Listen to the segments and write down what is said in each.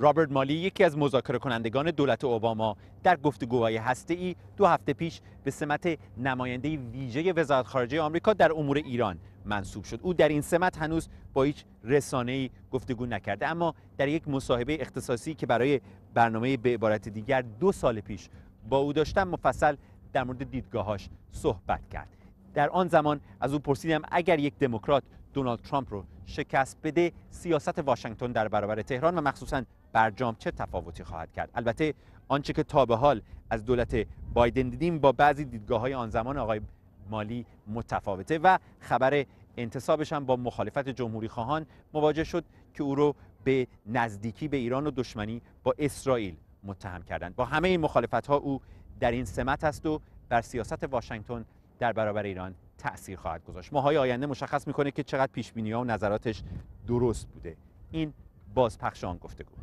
رابرت مالی یکی از مذاکره کنندگان دولت اوباما در گفتگوهای ای دو هفته پیش به سمت نماینده ویژه وزارت خارجه آمریکا در امور ایران منصوب شد او در این سمت هنوز با هیچ ای گفتگو نکرده اما در یک مصاحبه اختصاصی که برای برنامه به عبارت دیگر دو سال پیش با او داشتم مفصل در مورد دیدگاهاش صحبت کرد در آن زمان از او پرسیدم اگر یک دموکرات دونالد ترامپ رو شکست بده سیاست واشنگتن در برابر تهران و مخصوصاً برجام چه تفاوتی خواهد کرد البته آنچه که تا به حال از دولت بایدن دیدیم با بعضی دیدگاه های آن زمان آقای مالی متفاوته و خبر انتصابش هم با مخالفت جمهوری خواهان مواجه شد که او رو به نزدیکی به ایران و دشمنی با اسرائیل متهم کردند با همه این مخالفت ها او در این سمت است و بر سیاست واشنگتن در برابر ایران تاثیر خواهد گذاشت ماهای آینده مشخص میکنه که چقدر پیش و نظراتش درست بوده این بازپخش آن گفتگو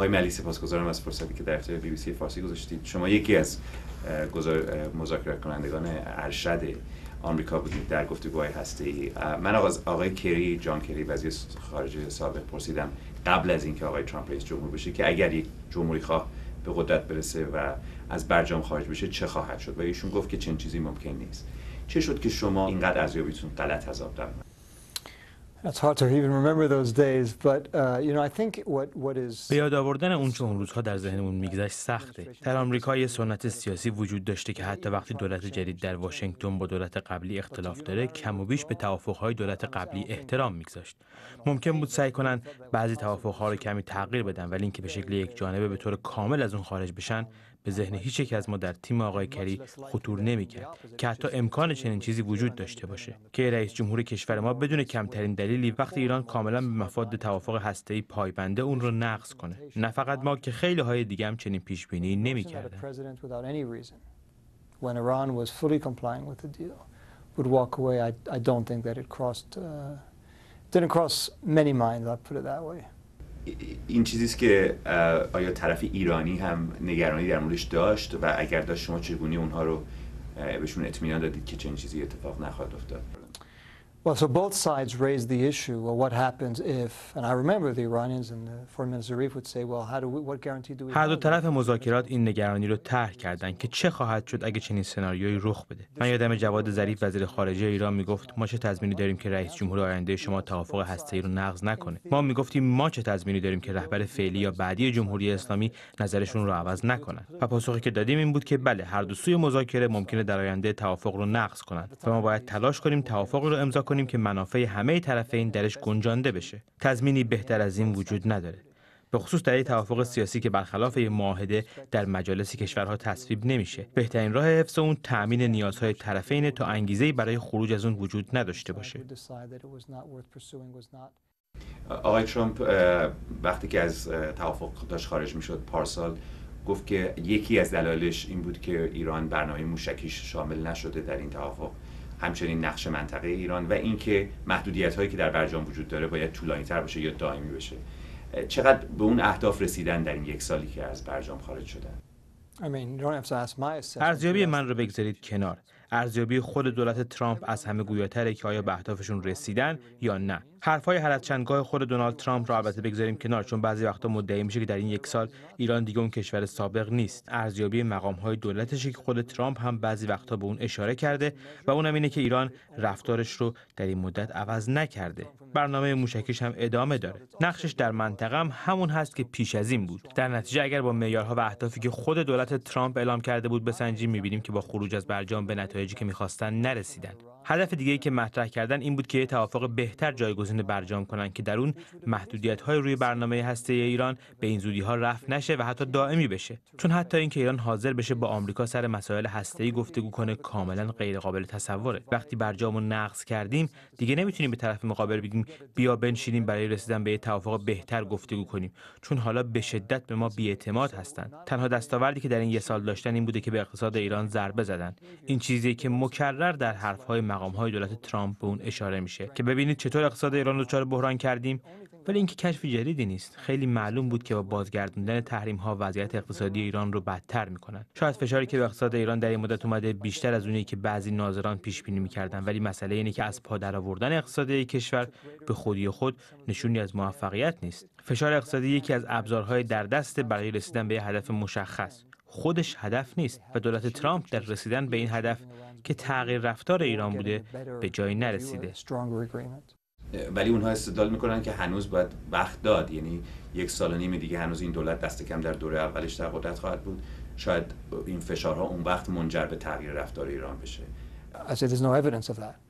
آقای ملی سپاسگزارم از فرصتی که در اختیار بی بی سی فارسی گذاشتید شما یکی از مذاکره کنندگان ارشد آمریکا بودید در گفتگوهای ای، من از آقای کری جان کری وزیر خارجه سابق پرسیدم قبل از اینکه آقای ترامپ رئیس جمهور بشه که اگر یک جمهوری خواه به قدرت برسه و از برجام خارج بشه چه خواهد شد و ایشون گفت که چنین چیزی ممکن نیست چه شد که شما اینقدر ارزیابیتون غلط از به یاد آوردن اون چون روزها در ذهنمون میگذشت سخته. در آمریکا یه سنت سیاسی وجود داشته که حتی وقتی دولت جدید در واشنگتن با دولت قبلی اختلاف داره کم و بیش به توافقهای دولت قبلی احترام میگذاشت. ممکن بود سعی کنن بعضی توافقها رو کمی تغییر بدن ولی اینکه به شکل یک جانبه به طور کامل از اون خارج بشن به ذهن هیچ یک از ما در تیم آقای کری خطور نمیکرد که حتی امکان چنین چیزی وجود داشته باشه که رئیس جمهور کشور ما بدون کمترین دلیلی وقتی ایران کاملا به مفاد توافق هسته‌ای پایبنده اون رو نقض کنه نه فقط ما که خیلی های دیگه هم چنین پیش بینی نمیکردن این چیزیست که آیا طرف ایرانی هم نگرانی در موردش داشت و اگر داشت شما چگونی اونها رو بهشون اطمینان دادید که چنین چیزی اتفاق نخواهد افتاد هر دو طرف مذاکرات این نگرانی رو طرح کردند که چه خواهد شد اگه چنین سناریویی رخ بده. من یادم جواد ظریف وزیر خارجه ایران میگفت ما چه تضمینی داریم که رئیس جمهور آینده شما توافق ای رو نقض نکنه. ما میگفتیم ما چه تضمینی داریم که رهبر فعلی یا بعدی جمهوری اسلامی نظرشون رو عوض نکنن. و پاسخی که دادیم این بود که بله هر دو سوی مذاکره ممکنه در آینده توافق رو نقض کنند و ما باید تلاش کنیم توافق رو امضا کنیم که منافع همه طرفین درش گنجانده بشه تضمینی بهتر از این وجود نداره به خصوص در یک توافق سیاسی که برخلاف یک معاهده در مجالس کشورها تصویب نمیشه بهترین راه حفظ اون تأمین نیازهای طرفین تا انگیزه برای خروج از اون وجود نداشته باشه آقای ترامپ وقتی که از توافق داشت خارج میشد پارسال گفت که یکی از دلایلش این بود که ایران برنامه موشکیش شامل نشده در این توافق همچنین نقش منطقه ایران و اینکه محدودیت هایی که در برجام وجود داره باید طولانی تر باشه یا دائمی بشه چقدر به اون اهداف رسیدن در این یک سالی که از برجام خارج شدن ارزیابی من رو بگذارید کنار ارزیابی خود دولت ترامپ از همه گویاتره که آیا به اهدافشون رسیدن یا نه حرفای هر خود دونالد ترامپ را البته بگذاریم کنار چون بعضی وقتا مدعی میشه که در این یک سال ایران دیگه اون کشور سابق نیست ارزیابی مقام های که خود ترامپ هم بعضی وقتا به اون اشاره کرده و اونم اینه که ایران رفتارش رو در این مدت عوض نکرده برنامه موشکیش هم ادامه داره نقشش در منطقه هم همون هست که پیش از این بود در نتیجه اگر با معیارها و اهدافی که خود دولت ترامپ اعلام کرده بود بسنجیم میبینیم که با خروج از برجام به نتایجی که میخواستن نرسیدند. هدف دیگری که مطرح کردن این بود که یه توافق بهتر جایگزین برجام کنن که در اون محدودیت روی برنامه هسته ایران به این زودی ها رفع نشه و حتی دائمی بشه چون حتی اینکه ایران حاضر بشه با آمریکا سر مسائل هسته ای گفتگو کنه کاملا غیر قابل تصوره وقتی برجامو نقض کردیم دیگه نمیتونیم به طرف مقابل بگیم بیا بنشینیم برای رسیدن به یه توافق بهتر گفتگو کنیم چون حالا به شدت به ما بیاعتماد هستند تنها دستاوردی که در این یه سال داشتن این بوده که به اقتصاد ایران ضربه زدن این چیزی که مکرر در حرفهای مقام های دولت ترامپ به اون اشاره میشه که ببینید چطور اقتصاد ایران رو دچار بحران کردیم ولی اینکه کشف جدیدی نیست خیلی معلوم بود که با بازگردوندن تحریم ها وضعیت اقتصادی ایران رو بدتر میکنن شاید فشاری که به اقتصاد ایران در این مدت اومده بیشتر از اونی که بعضی ناظران پیش بینی میکردن ولی مسئله اینه که از پا درآوردن اقتصاد کشور به خودی خود نشونی از موفقیت نیست فشار اقتصادی یکی از ابزارهای در دست برای رسیدن به هدف مشخص خودش هدف نیست و دولت ترامپ در رسیدن به این هدف که تغییر رفتار ایران بوده به جایی نرسیده ولی اونها استدلال میکنن که هنوز باید وقت داد یعنی یک سال و نیم دیگه هنوز این دولت دست کم در دوره اولش در قدرت خواهد بود شاید این فشارها اون وقت منجر به تغییر رفتار ایران بشه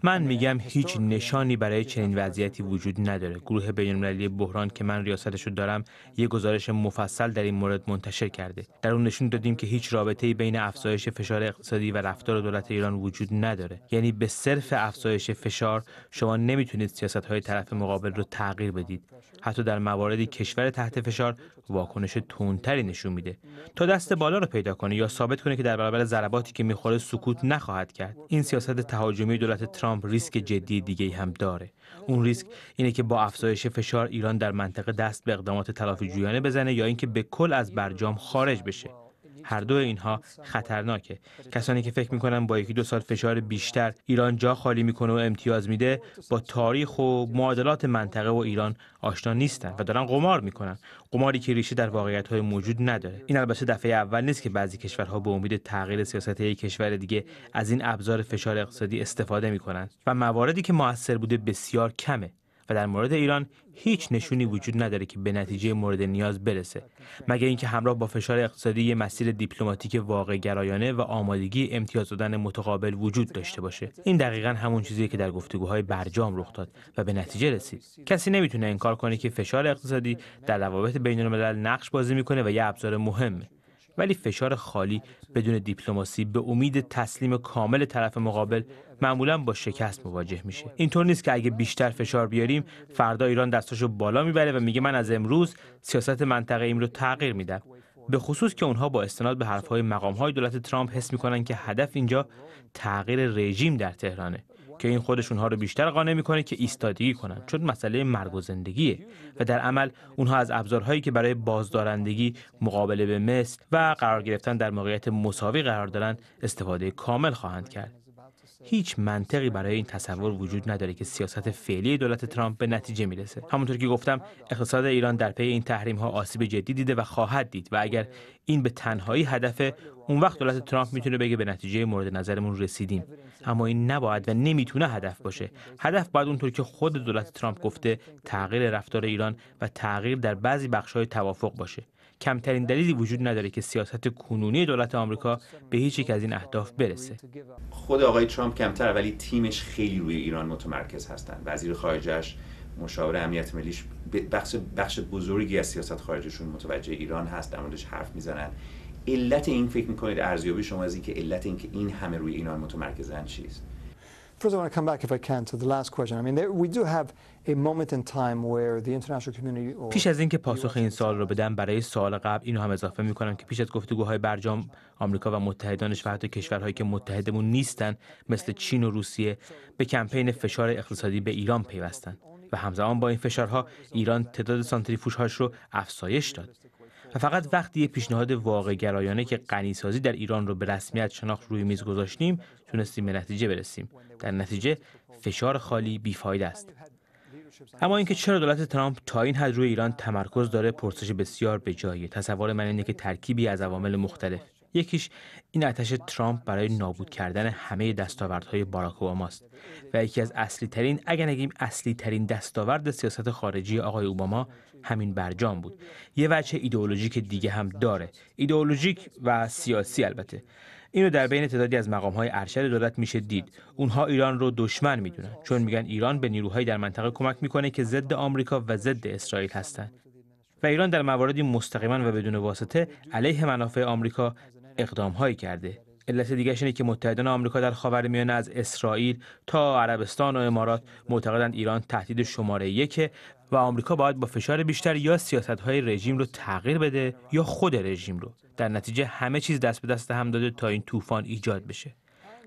من میگم هیچ نشانی برای چنین وضعیتی وجود نداره گروه بینالمللی بحران که من ریاستش رو دارم یه گزارش مفصل در این مورد منتشر کرده در اون نشون دادیم که هیچ رابطه بین افزایش فشار اقتصادی و رفتار دولت ایران وجود نداره یعنی به صرف افزایش فشار شما نمیتونید سیاست های طرف مقابل رو تغییر بدید حتی در مواردی کشور تحت فشار واکنش تندتری نشون میده تا دست بالا رو پیدا کنه یا ثابت کنه که در برابر ضرباتی که میخوره سکوت نخواهد کرد این سیاست تهاجمی دولت ترامپ ریسک جدی دیگه هم داره اون ریسک اینه که با افزایش فشار ایران در منطقه دست به اقدامات تلافی جویانه بزنه یا اینکه به کل از برجام خارج بشه هر دو اینها خطرناکه کسانی که فکر میکنن با یکی دو سال فشار بیشتر ایران جا خالی میکنه و امتیاز میده با تاریخ و معادلات منطقه و ایران آشنا نیستن و دارن قمار میکنن قماری که ریشه در واقعیت های موجود نداره این البته دفعه اول نیست که بعضی کشورها به امید تغییر سیاست یک کشور دیگه از این ابزار فشار اقتصادی استفاده میکنن و مواردی که موثر بوده بسیار کمه و در مورد ایران هیچ نشونی وجود نداره که به نتیجه مورد نیاز برسه مگر اینکه همراه با فشار اقتصادی مسیر دیپلماتیک واقع گرایانه و آمادگی امتیاز دادن متقابل وجود داشته باشه این دقیقا همون چیزیه که در گفتگوهای برجام رخ داد و به نتیجه رسید کسی نمیتونه انکار کنه که فشار اقتصادی در روابط بین الملل نقش بازی میکنه و یه ابزار مهمه ولی فشار خالی بدون دیپلماسی به امید تسلیم کامل طرف مقابل معمولا با شکست مواجه میشه اینطور نیست که اگه بیشتر فشار بیاریم فردا ایران دستاشو بالا میبره و میگه من از امروز سیاست منطقه ایم رو تغییر میدم به خصوص که اونها با استناد به حرفهای مقامهای دولت ترامپ حس میکنن که هدف اینجا تغییر رژیم در تهرانه که این خودش ها رو بیشتر قانع میکنه که ایستادگی کنن چون مسئله مرگ و زندگیه و در عمل اونها از ابزارهایی که برای بازدارندگی مقابله به مثل و قرار گرفتن در موقعیت مساوی قرار دارن استفاده کامل خواهند کرد هیچ منطقی برای این تصور وجود نداره که سیاست فعلی دولت ترامپ به نتیجه میرسه همونطور که گفتم اقتصاد ایران در پی این تحریم ها آسیب جدی دیده و خواهد دید و اگر این به تنهایی هدف اون وقت دولت ترامپ میتونه بگه به نتیجه مورد نظرمون رسیدیم اما این نباید و نمیتونه هدف باشه هدف باید اونطور که خود دولت ترامپ گفته تغییر رفتار ایران و تغییر در بعضی های توافق باشه کمترین دلیلی وجود نداره که سیاست کنونی دولت آمریکا به هیچ یک از این اهداف برسه خود آقای ترامپ کمتر ولی تیمش خیلی روی ایران متمرکز هستند وزیر خارجهش، مشاور امنیت ملیش بخش, بخش بزرگی از سیاست خارجشون متوجه ایران هست در موردش حرف میزنن علت این فکر میکنید ارزیابی شما از اینکه علت اینکه این همه روی ایران متمرکزن چیست پیش از اینکه پاسخ این سال رو بدم برای سال قبل اینو هم اضافه میکنم که پیش از گفتگوهای برجام آمریکا و متحدانش و حتی کشورهایی که متحدمون نیستن مثل چین و روسیه به کمپین فشار اقتصادی به ایران پیوستند و همزمان با این فشارها ایران تعداد سانتریفوژهاش رو افزایش داد و فقط وقتی یه پیشنهاد واقع گرایانه که غنیسازی در ایران رو به رسمیت شناخت روی میز گذاشتیم تونستیم به نتیجه برسیم در نتیجه فشار خالی بیفاید است اما اینکه چرا دولت ترامپ تا این حد روی ایران تمرکز داره پرسش بسیار به تصور من اینه که ترکیبی از عوامل مختلف یکیش این آتش ترامپ برای نابود کردن همه دستاوردهای باراک اوباما است و یکی از اصلی ترین اگر نگیم اصلی ترین دستاورد سیاست خارجی آقای اوباما همین برجام بود یه وجه ایدئولوژیک دیگه هم داره ایدئولوژیک و سیاسی البته اینو در بین تعدادی از مقام های ارشد دولت میشه دید اونها ایران رو دشمن میدونن چون میگن ایران به نیروهایی در منطقه کمک میکنه که ضد آمریکا و ضد اسرائیل هستند و ایران در مواردی مستقیما و بدون واسطه علیه منافع آمریکا اقدام هایی کرده علت دیگه اینه که متحدان آمریکا در خاورمیانه از اسرائیل تا عربستان و امارات معتقدند ایران تهدید شماره یکه و آمریکا باید با فشار بیشتر یا سیاست های رژیم رو تغییر بده یا خود رژیم رو در نتیجه همه چیز دست به دست هم داده تا این طوفان ایجاد بشه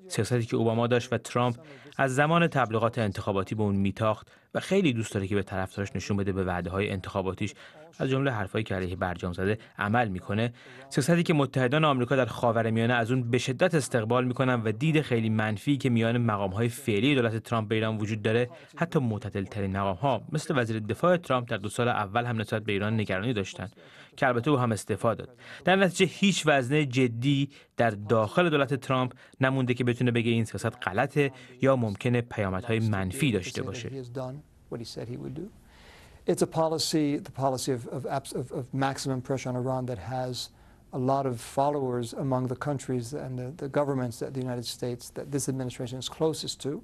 سیاستی که اوباما داشت و ترامپ از زمان تبلیغات انتخاباتی به اون میتاخت و خیلی دوست داره که به طرفدارش نشون بده به وعده های انتخاباتیش از جمله حرفای که علیه برجام زده عمل میکنه سیاستی که متحدان آمریکا در خاورمیانه از اون به شدت استقبال میکنن و دید خیلی منفی که میان مقامهای فعلی دولت ترامپ به ایران وجود داره حتی معتدل ترین ها مثل وزیر دفاع ترامپ در دو سال اول هم نسبت به ایران نگرانی داشتند که البته او هم استعفا داد در نتیجه هیچ وزنه جدی در داخل دولت ترامپ نمونده که بتونه بگه این سیاست غلطه یا ممکنه پیامدهای منفی داشته باشه it's a policy, the policy of, of, of, of, maximum pressure on Iran that has a lot of followers among the countries and the, the governments that the United States, that this administration is closest to.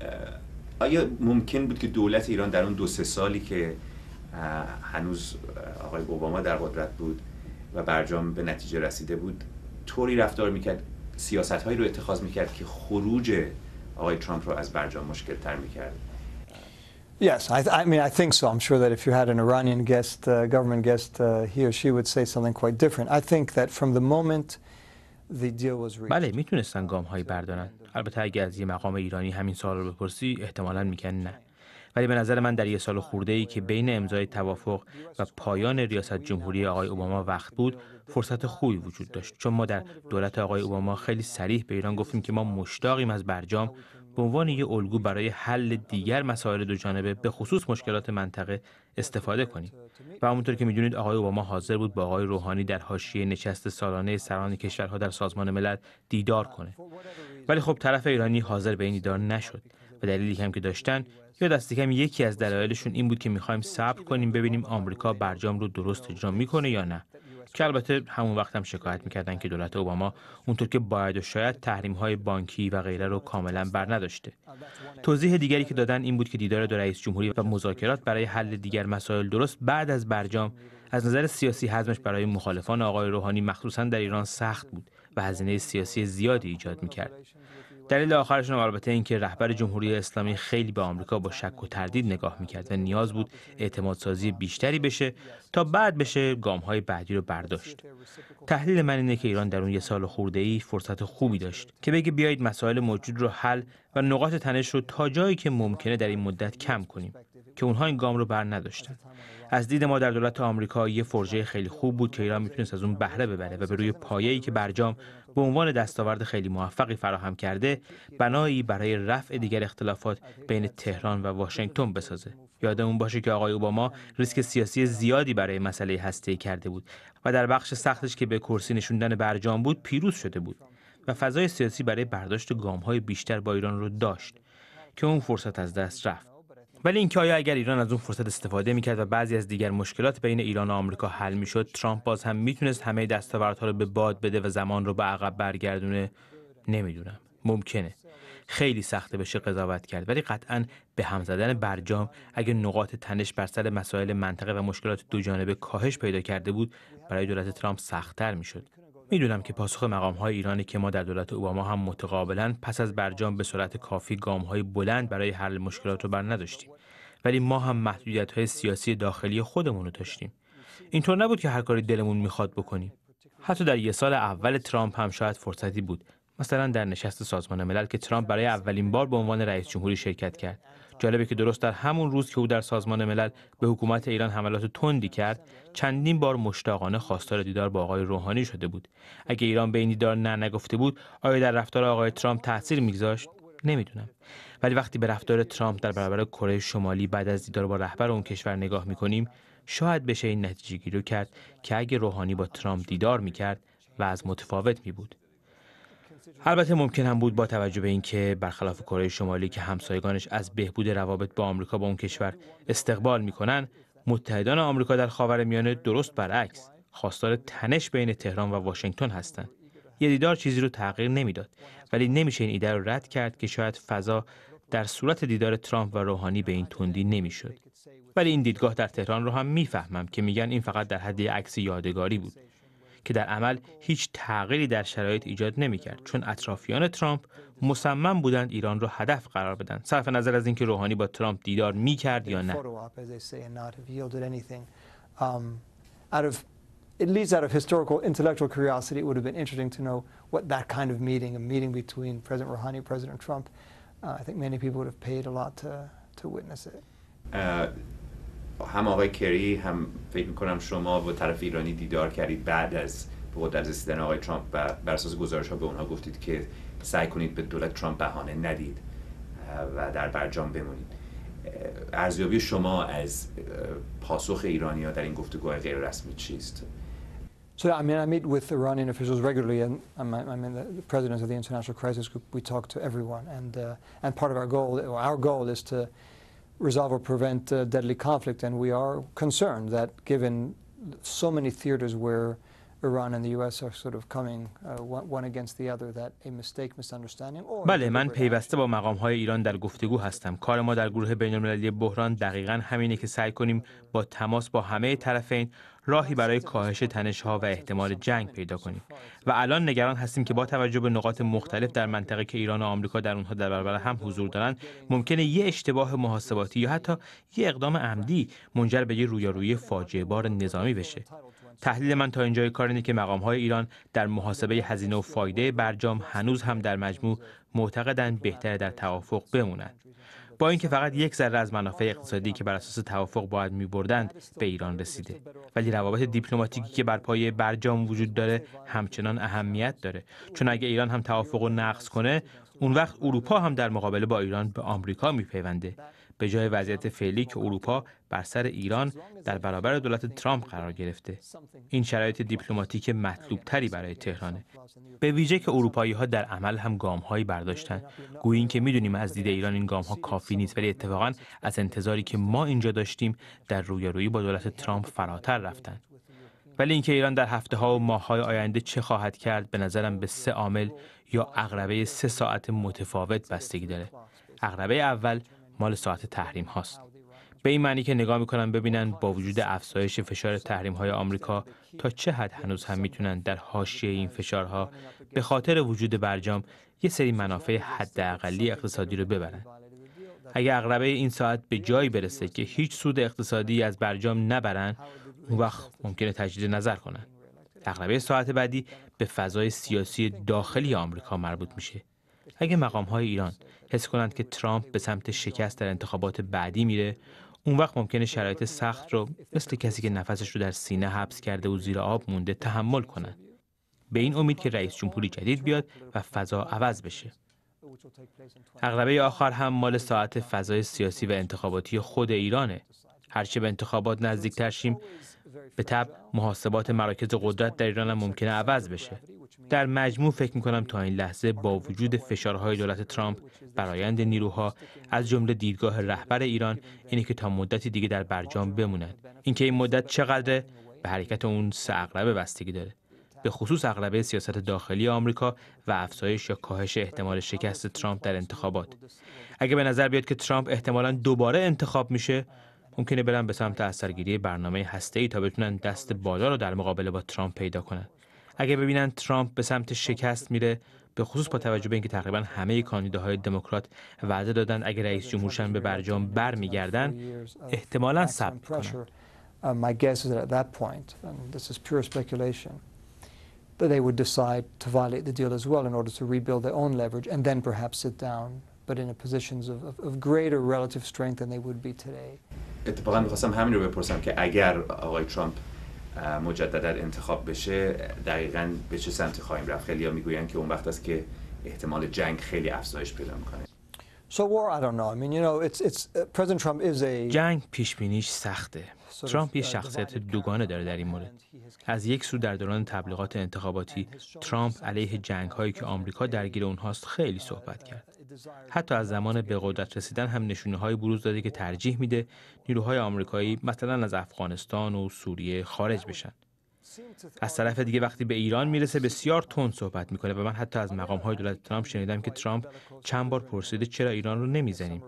Uh, آیا ممکن بود که دولت ایران در اون دو سه سالی که هنوز آقای اوباما در قدرت بود و برجام به نتیجه رسیده بود طوری رفتار میکرد سیاست هایی رو اتخاذ میکرد که خروج آقای ترامپ رو از برجام مشکل تر میکرد Yes, I, I, mean, I think so. I'm sure that if you had an Iranian guest, uh, government guest, uh, she would say something quite different. I think that from the moment the deal was reached, بله میتونستن گام هایی بردارن. البته اگه از یه مقام ایرانی همین سال رو بپرسی احتمالا میگن نه. ولی به نظر من در یه سال خورده ای که بین امضای توافق و پایان ریاست جمهوری آقای اوباما وقت بود فرصت خوبی وجود داشت چون ما در دولت آقای اوباما خیلی سریح به ایران گفتیم که ما مشتاقیم از برجام به عنوان یک الگو برای حل دیگر مسائل جانبه به خصوص مشکلات منطقه استفاده کنیم و همونطور که میدونید آقای اوباما حاضر بود با آقای روحانی در حاشیه نشست سالانه سران کشورها در سازمان ملل دیدار کنه ولی خب طرف ایرانی حاضر به این دیدار نشد و دلیلی هم که داشتن یا دست کم یکی از دلایلشون این بود که میخوایم صبر کنیم ببینیم آمریکا برجام رو درست اجرا میکنه یا نه که البته همون وقت هم شکایت میکردن که دولت اوباما اونطور که باید و شاید تحریم های بانکی و غیره رو کاملا بر نداشته توضیح دیگری که دادن این بود که دیدار دو رئیس جمهوری و مذاکرات برای حل دیگر مسائل درست بعد از برجام از نظر سیاسی حزمش برای مخالفان آقای روحانی مخصوصا در ایران سخت بود و هزینه سیاسی زیادی ایجاد میکرد دلیل آخرشون البته این که رهبر جمهوری اسلامی خیلی به آمریکا با شک و تردید نگاه میکرد و نیاز بود اعتمادسازی بیشتری بشه تا بعد بشه های بعدی رو برداشت تحلیل من اینه که ایران در اون یه سال خورده ای فرصت خوبی داشت که بگه بیایید مسائل موجود رو حل و نقاط تنش رو تا جایی که ممکنه در این مدت کم کنیم که اونها این گام رو بر نداشتن از دید ما در دولت آمریکا یه فرجه خیلی خوب بود که ایران میتونست از اون بهره ببره و به روی پایه‌ای که برجام به عنوان دستاورد خیلی موفقی فراهم کرده بنایی برای رفع دیگر اختلافات بین تهران و واشنگتن بسازه یادمون باشه که آقای اوباما ریسک سیاسی زیادی برای مسئله هسته کرده بود و در بخش سختش که به کرسی نشوندن برجام بود پیروز شده بود و فضای سیاسی برای برداشت گام بیشتر با ایران رو داشت که اون فرصت از دست رفت ولی اینکه آیا اگر ایران از اون فرصت استفاده میکرد و بعضی از دیگر مشکلات بین ایران و آمریکا حل میشد ترامپ باز هم میتونست همه دستاوردها رو به باد بده و زمان رو به عقب برگردونه نمیدونم ممکنه خیلی سخته بشه قضاوت کرد ولی قطعا به هم زدن برجام اگر نقاط تنش بر سر مسائل منطقه و مشکلات دو جانبه کاهش پیدا کرده بود برای دولت ترامپ سختتر میشد میدونم که پاسخ مقام های ایرانی که ما در دولت اوباما هم متقابلا پس از برجام به صورت کافی گام های بلند برای حل مشکلات رو بر نداشتیم ولی ما هم محدودیت های سیاسی داخلی خودمون رو داشتیم اینطور نبود که هر کاری دلمون میخواد بکنیم حتی در یه سال اول ترامپ هم شاید فرصتی بود مثلا در نشست سازمان ملل که ترامپ برای اولین بار به عنوان رئیس جمهوری شرکت کرد جالبه که درست در همون روز که او در سازمان ملل به حکومت ایران حملات تندی کرد چندین بار مشتاقانه خواستار دیدار با آقای روحانی شده بود اگه ایران به این دیدار نه نگفته بود آیا در رفتار آقای ترامپ تاثیر میگذاشت نمیدونم ولی وقتی به رفتار ترامپ در برابر کره شمالی بعد از دیدار با رهبر اون کشور نگاه میکنیم شاید بشه این نتیجه گیری کرد که اگه روحانی با ترامپ دیدار میکرد و از متفاوت می البته ممکن هم بود با توجه به اینکه برخلاف کره شمالی که همسایگانش از بهبود روابط با آمریکا با اون کشور استقبال میکنن متحدان آمریکا در میانه درست برعکس خواستار تنش بین تهران و واشنگتن هستند یه دیدار چیزی رو تغییر نمیداد ولی نمیشه این ایده رو رد کرد که شاید فضا در صورت دیدار ترامپ و روحانی به این تندی نمیشد ولی این دیدگاه در تهران رو هم میفهمم که میگن این فقط در حد عکس یادگاری بود که در عمل هیچ تغییری در شرایط ایجاد کرد چون اطرافیان ترامپ مصمم بودند ایران را هدف قرار بدن صرف نظر از اینکه روحانی با ترامپ دیدار کرد یا نه at least out of historical intellectual curiosity, it would have been interesting to know what that kind of meeting, a meeting between President Rouhani and President Trump, uh, I think many people would have paid a lot to, to witness it. Uh, هم آقای کری هم فکر میکنم شما با طرف ایرانی دیدار کردید بعد از به قدرت رسیدن آقای ترامپ و بر اساس گزارش ها به اونها گفتید که سعی کنید به دولت ترامپ بهانه ندید و در برجام بمونید ارزیابی شما از پاسخ ایرانی ها در این گفتگوهای غیر رسمی چیست؟ So I mean, I meet with Iranian officials regularly, and I'm, I mean, the, the president of the International Crisis Group. We talk to everyone, and uh, and part of our goal, or our goal, is to resolve or prevent deadly conflict. And we are concerned that given so many theaters where Iran and the U.S. are sort of coming uh, one, against the other, that a mistake, misunderstanding, or... بله من پیوسته با مقام ایران در گفتگو هستم. کار ما در گروه بین المللی بحران دقیقا همینه سعی کنیم با تماس با همه طرفین راهی برای کاهش ها و احتمال جنگ پیدا کنیم و الان نگران هستیم که با توجه به نقاط مختلف در منطقه که ایران و آمریکا در اونها در برابر هم حضور دارند ممکنه یه اشتباه محاسباتی یا حتی یه اقدام عمدی منجر به یه رویارویی فاجعه بار نظامی بشه تحلیل من تا اینجای کار اینه که مقام های ایران در محاسبه هزینه و فایده برجام هنوز هم در مجموع معتقدند بهتر در توافق بمونند با اینکه فقط یک ذره از منافع اقتصادی که بر اساس توافق باید میبردند به ایران رسیده ولی روابط دیپلماتیکی که بر پایه برجام وجود داره همچنان اهمیت داره چون اگه ایران هم توافق رو نقض کنه اون وقت اروپا هم در مقابله با ایران به آمریکا میپیونده به جای وضعیت فعلی که اروپا بر سر ایران در برابر دولت ترامپ قرار گرفته این شرایط دیپلماتیک مطلوب تری برای تهرانه به ویژه که اروپایی ها در عمل هم گام هایی برداشتن گویا که میدونیم از دید ایران این گام ها کافی نیست ولی اتفاقا از انتظاری که ما اینجا داشتیم در رویارویی با دولت ترامپ فراتر رفتن ولی اینکه ایران در هفته ها و ماه های آینده چه خواهد کرد به نظرم به سه عامل یا اغربه سه ساعت متفاوت بستگی داره اغربه اول مال ساعت تحریم هاست. به این معنی که نگاه میکنن ببینن با وجود افزایش فشار تحریم های آمریکا تا چه حد هنوز هم میتونن در حاشیه این فشارها به خاطر وجود برجام یه سری منافع حداقلی اقتصادی رو ببرن. اگر اغلبه این ساعت به جایی برسه که هیچ سود اقتصادی از برجام نبرن، اون وقت ممکنه تجدید نظر کنن. اغلبه ساعت بعدی به فضای سیاسی داخلی آمریکا مربوط میشه اگه مقام های ایران حس کنند که ترامپ به سمت شکست در انتخابات بعدی میره اون وقت ممکنه شرایط سخت رو مثل کسی که نفسش رو در سینه حبس کرده و زیر آب مونده تحمل کنند به این امید که رئیس جمهوری جدید بیاد و فضا عوض بشه اغلبه آخر هم مال ساعت فضای سیاسی و انتخاباتی خود ایرانه هرچه به انتخابات نزدیک شیم به تب محاسبات مراکز قدرت در ایران هم ممکنه عوض بشه در مجموع فکر میکنم تا این لحظه با وجود فشارهای دولت ترامپ برایند نیروها از جمله دیدگاه رهبر ایران اینه که تا مدتی دیگه در برجام بمونند اینکه این مدت چقدره به حرکت اون سه اغلبه بستگی داره به خصوص اغلبه سیاست داخلی آمریکا و افزایش یا کاهش احتمال شکست ترامپ در انتخابات اگه به نظر بیاد که ترامپ احتمالا دوباره انتخاب میشه ممکنه برن به سمت اثرگیری برنامه هسته ای تا بتونن دست بالا رو در مقابله با ترامپ پیدا کنن اگه ببینن ترامپ به سمت شکست میره به خصوص با توجه به اینکه تقریبا همه کاندیداهای دموکرات وعده دادن اگر رئیس جمهورشان به برجام برمیگردن احتمالا ثبت کنن uh, that they would decide to violate the deal as well in order to rebuild their own leverage and then perhaps sit down, but in a positions of, of, of greater relative strength than they would be today. اتفاقا میخواستم همین رو بپرسم که اگر آقای ترامپ مجددا انتخاب بشه دقیقا به چه سمتی خواهیم رفت خیلی ها میگویند که اون وقت است که احتمال جنگ خیلی افزایش پیدا میکنه uh, جنگ پیش بینیش سخته. ترامپ uh, یه شخصیت دوگانه داره در این مورد. از یک سو در دوران تبلیغات انتخاباتی ترامپ علیه جنگ هایی که آمریکا درگیر اونهاست خیلی صحبت کرد. حتی از زمان به قدرت رسیدن هم نشونه های بروز داده که ترجیح میده نیروهای آمریکایی مثلا از افغانستان و سوریه خارج بشن از طرف دیگه وقتی به ایران میرسه بسیار تون صحبت میکنه و من حتی از مقام های دولت ترامپ شنیدم که ترامپ چند بار پرسیده چرا ایران رو نمیزنیم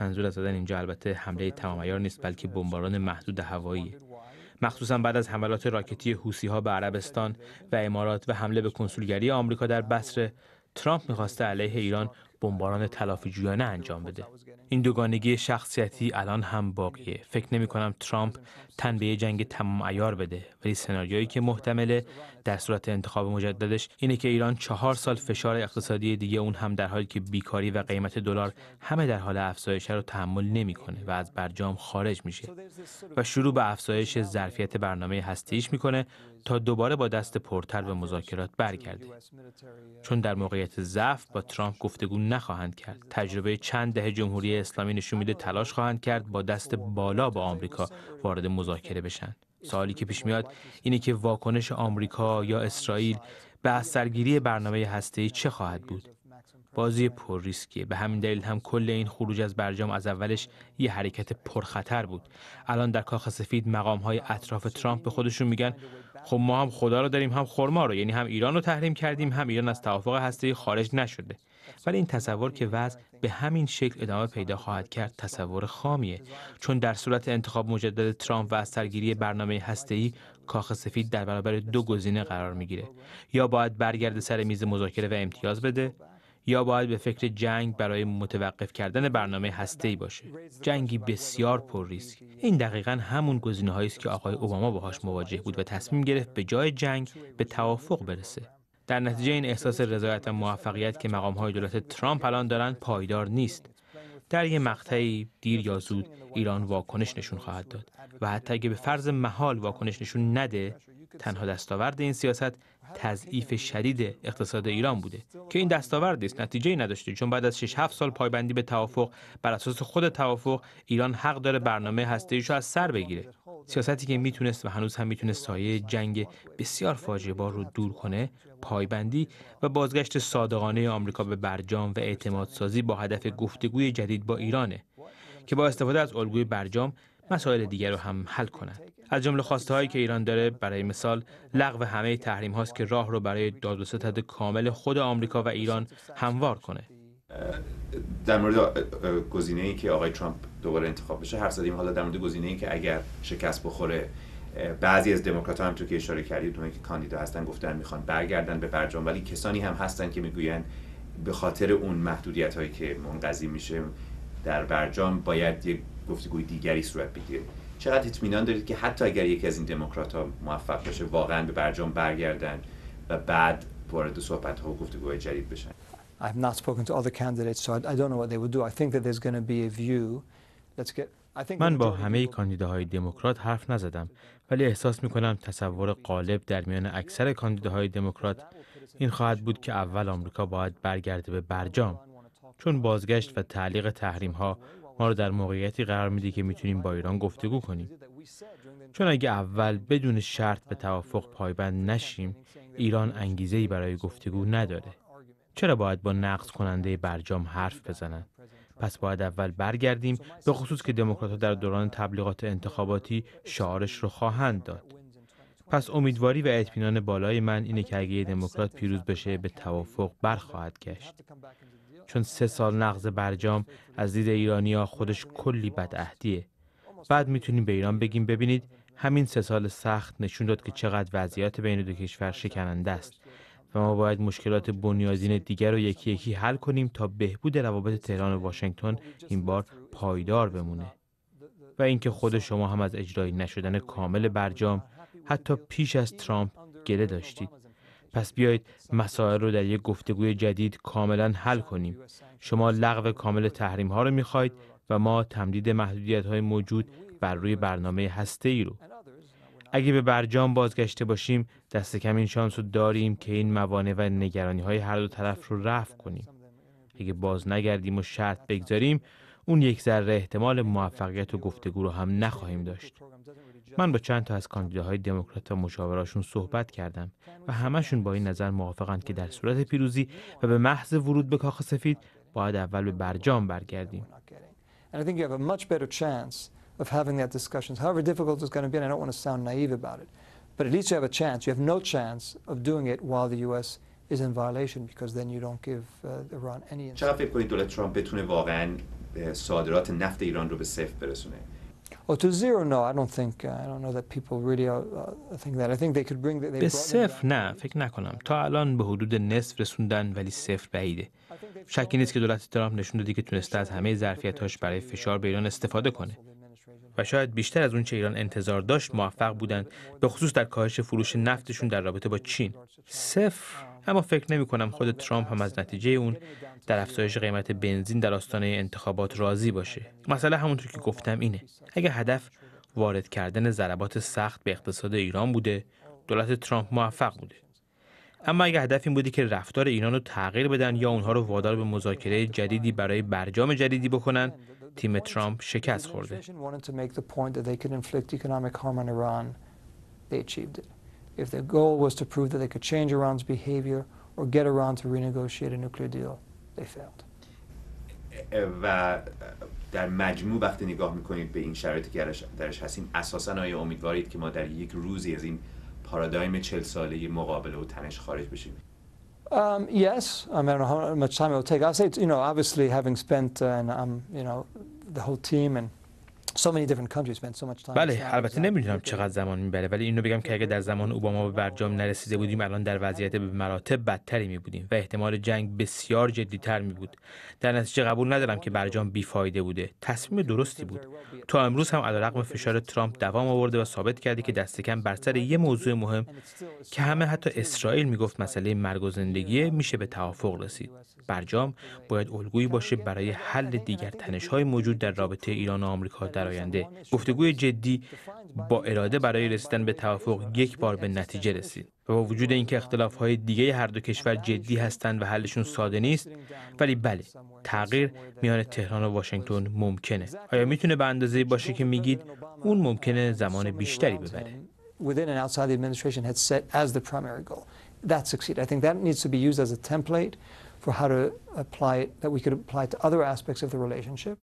منظور از زدن اینجا البته حمله تمام نیست بلکه بمباران محدود هوایی مخصوصا بعد از حملات راکتی حوسی ها به عربستان و امارات و حمله به کنسولگری آمریکا در بصره ترامپ میخواسته علیه ایران بمباران تلافی جویانه انجام بده این دوگانگی شخصیتی الان هم باقیه فکر نمی کنم ترامپ تن به جنگ تمام ایار بده ولی سناریویی که محتمله در صورت انتخاب مجددش اینه که ایران چهار سال فشار اقتصادی دیگه اون هم در حالی که بیکاری و قیمت دلار همه در حال افزایش رو تحمل نمیکنه و از برجام خارج میشه و شروع به افزایش ظرفیت برنامه هستیش میکنه تا دوباره با دست پرتر به مذاکرات برگرده چون در موقعیت ضعف با ترامپ گفتگو نخواهند کرد تجربه چند دهه جمهوری اسلامی نشون میده تلاش خواهند کرد با دست بالا با آمریکا وارد مذاکره بشن سوالی که پیش میاد اینه که واکنش آمریکا یا اسرائیل به اثرگیری برنامه هسته‌ای چه خواهد بود بازی پر ریسکیه به همین دلیل هم کل این خروج از برجام از اولش یه حرکت پرخطر بود الان در کاخ سفید مقام های اطراف ترامپ به خودشون میگن خب ما هم خدا رو داریم هم خرما رو یعنی هم ایران رو تحریم کردیم هم ایران از توافق هسته خارج نشده ولی این تصور که وضع به همین شکل ادامه پیدا خواهد کرد تصور خامیه چون در صورت انتخاب مجدد ترامپ و از سرگیری برنامه هسته‌ای کاخ سفید در برابر دو گزینه قرار میگیره یا باید برگرد سر میز مذاکره و امتیاز بده یا باید به فکر جنگ برای متوقف کردن برنامه هسته‌ای باشه جنگی بسیار پر ریسک این دقیقا همون هایی است که آقای اوباما باهاش مواجه بود و تصمیم گرفت به جای جنگ به توافق برسه در نتیجه این احساس رضایت و موفقیت که های دولت ترامپ الان دارن پایدار نیست در یه مقطعی دیر یا زود ایران واکنش نشون خواهد داد و حتی اگه به فرض محال واکنش نشون نده تنها دستاورد این سیاست تضعیف شدید اقتصاد ایران بوده که این دستاورد است نتیجه ای نداشته چون بعد از 6 7 سال پایبندی به توافق بر اساس خود توافق ایران حق داره برنامه هسته ایشو از سر بگیره سیاستی که میتونست و هنوز هم میتونست سایه جنگ بسیار فاجعه بار رو دور کنه پایبندی و بازگشت صادقانه آمریکا به برجام و اعتمادسازی با هدف گفتگوی جدید با ایرانه که با استفاده از الگوی برجام مسائل دیگر رو هم حل کنند از جمله خواسته هایی که ایران داره برای مثال لغو همه تحریم هاست که راه رو برای ستد کامل خود آمریکا و ایران هموار کنه در مورد گزینه ای که آقای ترامپ دوباره انتخاب بشه هر صدیم حالا در مورد گزینه ای که اگر شکست بخوره بعضی از دموکرات هم تو که اشاره کردید اونایی که کاندیدا هستن گفتن میخوان برگردن به برجام ولی کسانی هم هستن که میگوین به خاطر اون محدودیت هایی که منقضی میشه در برجام باید یک گفتگوی دیگری صورت بگیره چقدر اطمینان دارید که حتی اگر یکی از این دموکرات ها موفق باشه واقعا به برجام برگردن و بعد وارد صحبت ها و گفتگوهای جدید بشن have not spoken to other candidates, so I don't know what they would do. I think that there's going to be a view. Let's get. من با همه کاندیداهای دموکرات حرف نزدم ولی احساس می کنم تصور غالب در میان اکثر کاندیداهای دموکرات این خواهد بود که اول آمریکا باید برگرده به برجام چون بازگشت و تعلیق تحریم ها ما رو در موقعیتی قرار میده که میتونیم با ایران گفتگو کنیم چون اگه اول بدون شرط به توافق پایبند نشیم ایران انگیزه ای برای گفتگو نداره چرا باید با نقض کننده برجام حرف بزنن پس باید اول برگردیم به خصوص که دموکرات در دوران تبلیغات انتخاباتی شعارش رو خواهند داد پس امیدواری و اطمینان بالای من اینه که اگه دموکرات پیروز بشه به توافق برخواهد گشت چون سه سال نقض برجام از دید ها خودش کلی بدعهدیه بعد میتونیم به ایران بگیم ببینید همین سه سال سخت نشون داد که چقدر وضعیت بین دو کشور شکننده است و ما باید مشکلات بنیادین دیگر رو یکی یکی حل کنیم تا بهبود روابط تهران و واشنگتن این بار پایدار بمونه و اینکه خود شما هم از اجرایی نشدن کامل برجام حتی پیش از ترامپ گله داشتید پس بیایید مسائل رو در یک گفتگوی جدید کاملا حل کنیم شما لغو کامل تحریم ها رو میخواید و ما تمدید محدودیت های موجود بر روی برنامه هسته ای رو اگه به برجام بازگشته باشیم دست کم این شانس رو داریم که این موانع و نگرانی های هر دو طرف رو رفع کنیم اگه باز نگردیم و شرط بگذاریم اون یک ذره احتمال موفقیت و گفتگو رو هم نخواهیم داشت من با چند تا از کاندیداهای دموکرات و مشاوراشون صحبت کردم و همشون با این نظر موافقند که در صورت پیروزی و به محض ورود به کاخ سفید باید اول به برجام برگردیم. Uh, چرا فکر کنید دولت ترامپ بتونه واقعا صادرات نفت ایران رو به صفر برسونه؟ به صفر نه فکر نکنم تا الان به حدود نصف رسوندن ولی صفر بعیده شکی نیست که دولت ترامپ نشون دادی که تونسته از همه ظرفیتاش برای فشار به ایران استفاده کنه و شاید بیشتر از اونچه ایران انتظار داشت موفق بودند به خصوص در کاهش فروش نفتشون در رابطه با چین صفر اما فکر نمی کنم خود ترامپ هم از نتیجه اون در افزایش قیمت بنزین در آستانه انتخابات راضی باشه مسئله همونطور که گفتم اینه اگر هدف وارد کردن ضربات سخت به اقتصاد ایران بوده دولت ترامپ موفق بوده اما اگر هدف این بوده که رفتار ایران رو تغییر بدن یا اونها رو وادار به مذاکره جدیدی برای برجام جدیدی بکنن تیم ترامپ شکست خورده if their goal was to prove that they could change Iran's behavior or get Iran to renegotiate a nuclear deal, they failed. و در مجموع وقتی نگاه میکنید به این شرایطی که درش هستیم اساسا آیا امیدوارید که ما در یک روزی از این پارادایم چل ساله مقابله و تنش خارج بشیم Um, yes, I, mean, I don't know how much time it will take. I'll say, you know, obviously having spent, uh, and I'm, um, you know, the whole team and بله البته نمیدونم چقدر زمان میبره ولی اینو بگم که اگر در زمان اوباما به برجام نرسیده بودیم الان در وضعیت به مراتب بدتری می بودیم و احتمال جنگ بسیار جدیتر می بود در نتیجه قبول ندارم که برجام بیفایده بوده تصمیم درستی بود تا امروز هم علیرغم فشار ترامپ دوام آورده و ثابت کرده که دست کم بر سر یه موضوع مهم که همه حتی اسرائیل میگفت مسئله مرگ و زندگیه میشه به توافق رسید برجام باید الگویی باشه برای حل دیگر های موجود در رابطه ایران و آمریکا در آینده گفتگوی جدی با اراده برای رسیدن به توافق یک بار به نتیجه رسید و با وجود اینکه های دیگه هر دو کشور جدی هستند و حلشون ساده نیست ولی بله تغییر میان تهران و واشنگتن ممکنه آیا میتونه به اندازه باشه که میگید اون ممکنه زمان بیشتری ببره template for how to apply it, that we could apply to other aspects of the relationship.